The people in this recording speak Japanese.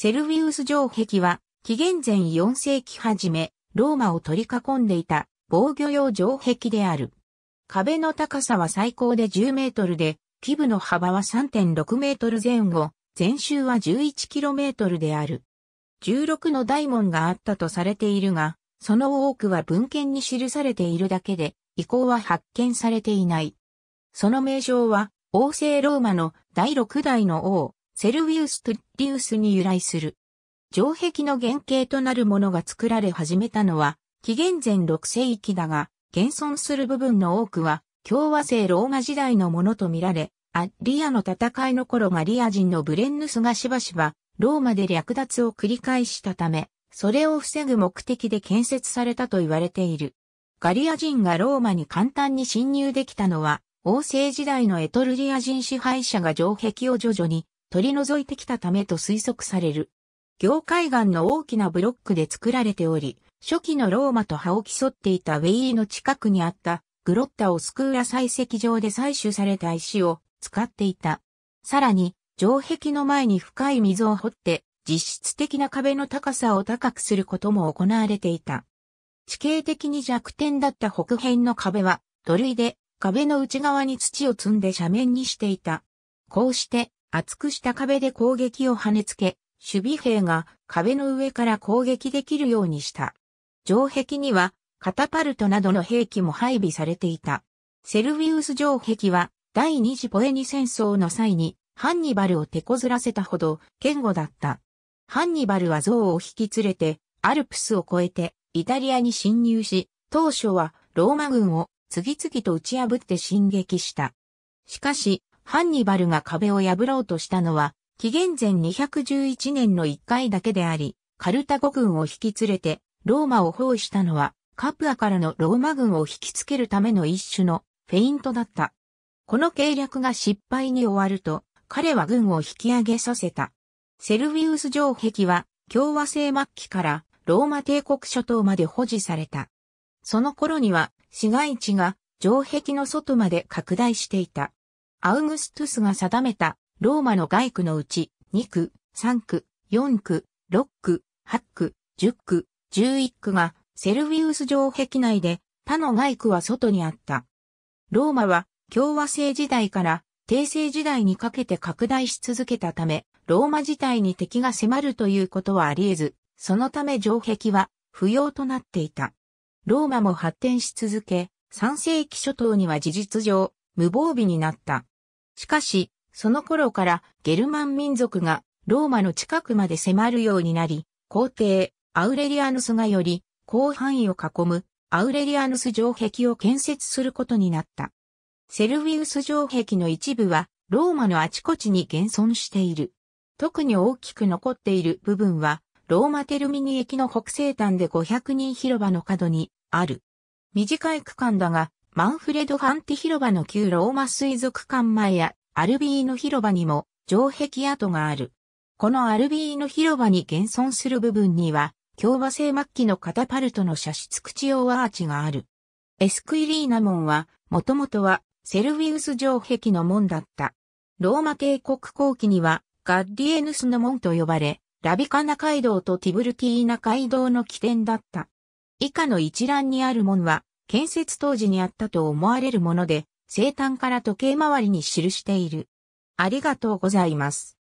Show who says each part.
Speaker 1: セルビウス城壁は、紀元前4世紀初め、ローマを取り囲んでいた防御用城壁である。壁の高さは最高で10メートルで、基部の幅は3.6メートル前後、全周は11キロメートルである。16の大門があったとされているが、その多くは文献に記されているだけで、遺構は発見されていない。その名称は、王政ローマの第6代の王、セルウィウス・トゥッリウスに由来する。城壁の原型となるものが作られ始めたのは、紀元前6世紀だが、現存する部分の多くは、共和制ローマ時代のものとみられ、アッリアの戦いの頃がリア人のブレンヌスがしばしば、ローマで略奪を繰り返したため、それを防ぐ目的で建設されたと言われている。ガリア人がローマに簡単に侵入できたのは、王政時代のエトルリア人支配者が城壁を徐々に取り除いてきたためと推測される。業界岩の大きなブロックで作られており、初期のローマと葉を競っていたウェイの近くにあったグロッタオスクーラ採石場で採取された石を使っていた。さらに、城壁の前に深い溝を掘って、実質的な壁の高さを高くすることも行われていた。地形的に弱点だった北辺の壁は土塁で壁の内側に土を積んで斜面にしていた。こうして厚くした壁で攻撃を跳ねつけ、守備兵が壁の上から攻撃できるようにした。城壁にはカタパルトなどの兵器も配備されていた。セルビウス城壁は第二次ポエニ戦争の際にハンニバルを手こずらせたほど堅固だった。ハンニバルは象を引き連れてアルプスを越えてイタリアに侵入し、当初はローマ軍を次々と打ち破って進撃した。しかし、ハンニバルが壁を破ろうとしたのは、紀元前211年の1回だけであり、カルタゴ軍を引き連れて、ローマを包囲したのは、カプアからのローマ軍を引きつけるための一種のフェイントだった。この計略が失敗に終わると、彼は軍を引き上げさせた。セルビウス城壁は、共和制末期からローマ帝国諸島まで保持された。その頃には、市街地が城壁の外まで拡大していた。アウグストゥスが定めたローマの外区のうち2区、3区、4区、6区、8区、10区、11区がセルビウス城壁内で他の外区は外にあった。ローマは共和制時代から帝政時代にかけて拡大し続けたため、ローマ自体に敵が迫るということはあり得ず、そのため城壁は不要となっていた。ローマも発展し続け、3世紀初頭には事実上、無防備になった。しかし、その頃からゲルマン民族がローマの近くまで迫るようになり、皇帝アウレリアヌスがより広範囲を囲むアウレリアヌス城壁を建設することになった。セルビウス城壁の一部はローマのあちこちに現存している。特に大きく残っている部分はローマテルミニ駅の北西端で500人広場の角にある。短い区間だがマンフレド・ファンティ広場の旧ローマ水族館前やアルビーノ広場にも城壁跡がある。このアルビーノ広場に現存する部分には、共和制末期のカタパルトの射出口用アーチがある。エスクイリーナ門は、もともとはセルィウス城壁の門だった。ローマ帝国後期には、ガッディエヌスの門と呼ばれ、ラビカナ街道とティブルティーナ街道の起点だった。以下の一覧にある門は、建設当時にあったと思われるもので、生誕から時計回りに記している。ありがとうございます。